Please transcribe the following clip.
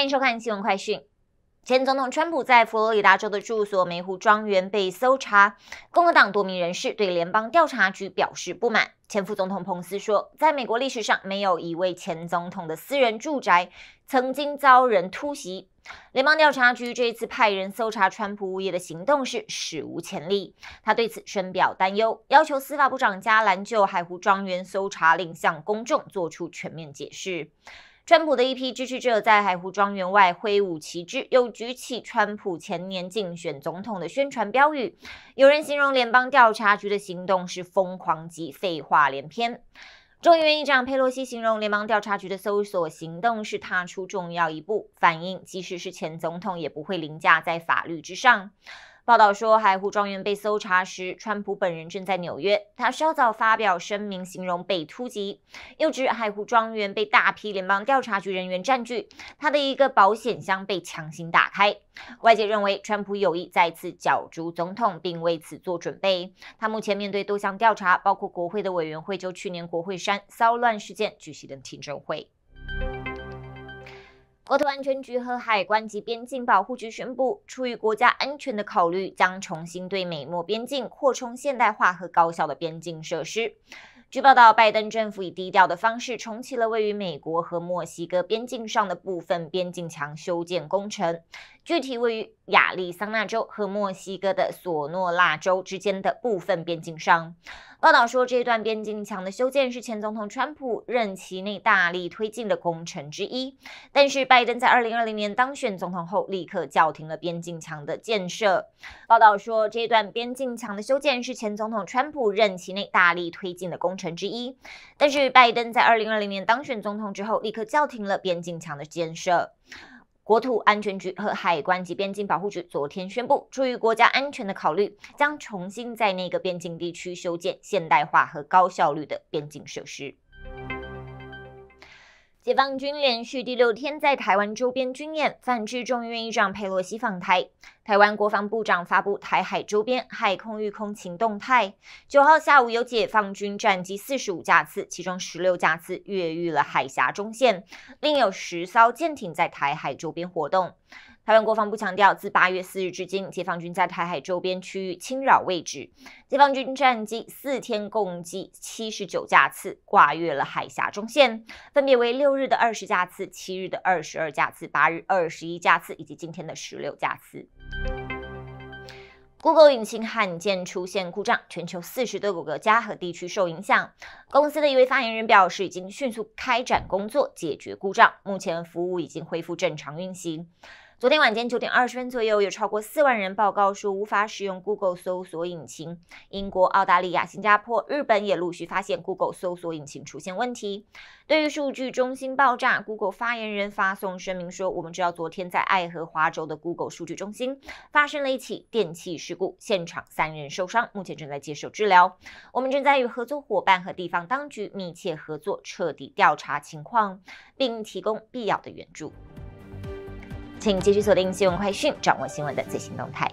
欢迎收看新闻快讯。前总统川普在佛罗里达州的住所梅湖庄园被搜查，共和党多名人士对联邦调查局表示不满。前副总统彭斯说，在美国历史上没有一位前总统的私人住宅曾经遭人突袭。联邦调查局这次派人搜查川普物业的行动是史无前例，他对此深表担忧，要求司法部长加兰就海湖庄园搜查令向公众做出全面解释。川普的一批支持者在海湖庄园外挥舞旗帜，又举起川普前年竞选总统的宣传标语。有人形容联邦调查局的行动是疯狂及废话连篇。众议院议长佩洛西形容联邦调查局的搜索行动是踏出重要一步，反映即使是前总统也不会凌驾在法律之上。报道说，海湖庄园被搜查时，川普本人正在纽约。他稍早发表声明，形容被突袭，又指海湖庄园被大批联邦调查局人员占据，他的一个保险箱被强行打开。外界认为，川普有意再次角逐总统，并为此做准备。他目前面对多项调查，包括国会的委员会就去年国会山骚乱事件举行的听证会。国土安全局和海关及边境保护局宣布，出于国家安全的考虑，将重新对美墨边境扩充现代化和高效的边境设施。据报道，拜登政府以低调的方式重启了位于美国和墨西哥边境上的部分边境墙修建工程，具体位于亚利桑那州和墨西哥的索诺拉州之间的部分边境上。报道说，这一段边境墙的修建是前总统川普任期内大力推进的工程之一，但是拜登在二零二零年当选总统后，立刻叫停了边境墙的建设。报道说，这一段边境墙的修建是前总统川普任期内大力推进的工程之一，但是拜登在二零二零年当选总统之后，立刻叫停了边境墙的建设。国土安全局和海关及边境保护局昨天宣布，出于国家安全的考虑，将重新在那个边境地区修建现代化和高效率的边境设施。解放军连续第六天在台湾周边军演，范众议院议长佩洛西访台，台湾国防部长发布台海周边海空域空情动态。九号下午，有解放军战机四十五架次，其中十六架次越狱了海峡中线，另有十艘舰艇在台海周边活动。台湾国防部强调，自八月四日至今，解放军在台海周边区域侵扰位置，解放军战机四天共计七十九架次，跨越了海峡中线，分别为六日的二十架次、七日的二十二架次、八日二十一架次以及今天的十六架次。Google 引擎罕见出现故障，全球四十多个国家和地区受影响。公司的一位发言人表示，已经迅速开展工作解决故障，目前服务已经恢复正常运行。昨天晚间九点二十分左右，有超过四万人报告说无法使用 Google 搜索引擎。英国、澳大利亚、新加坡、日本也陆续发现 Google 搜索引擎出现问题。对于数据中心爆炸，Google 发言人发送声明说：“我们知道昨天在爱荷华州的 Google 数据中心发生了一起电器事故，现场三人受伤，目前正在接受治疗。我们正在与合作伙伴和地方当局密切合作，彻底调查情况，并提供必要的援助。”请继续锁定新闻快讯，掌握新闻的最新动态。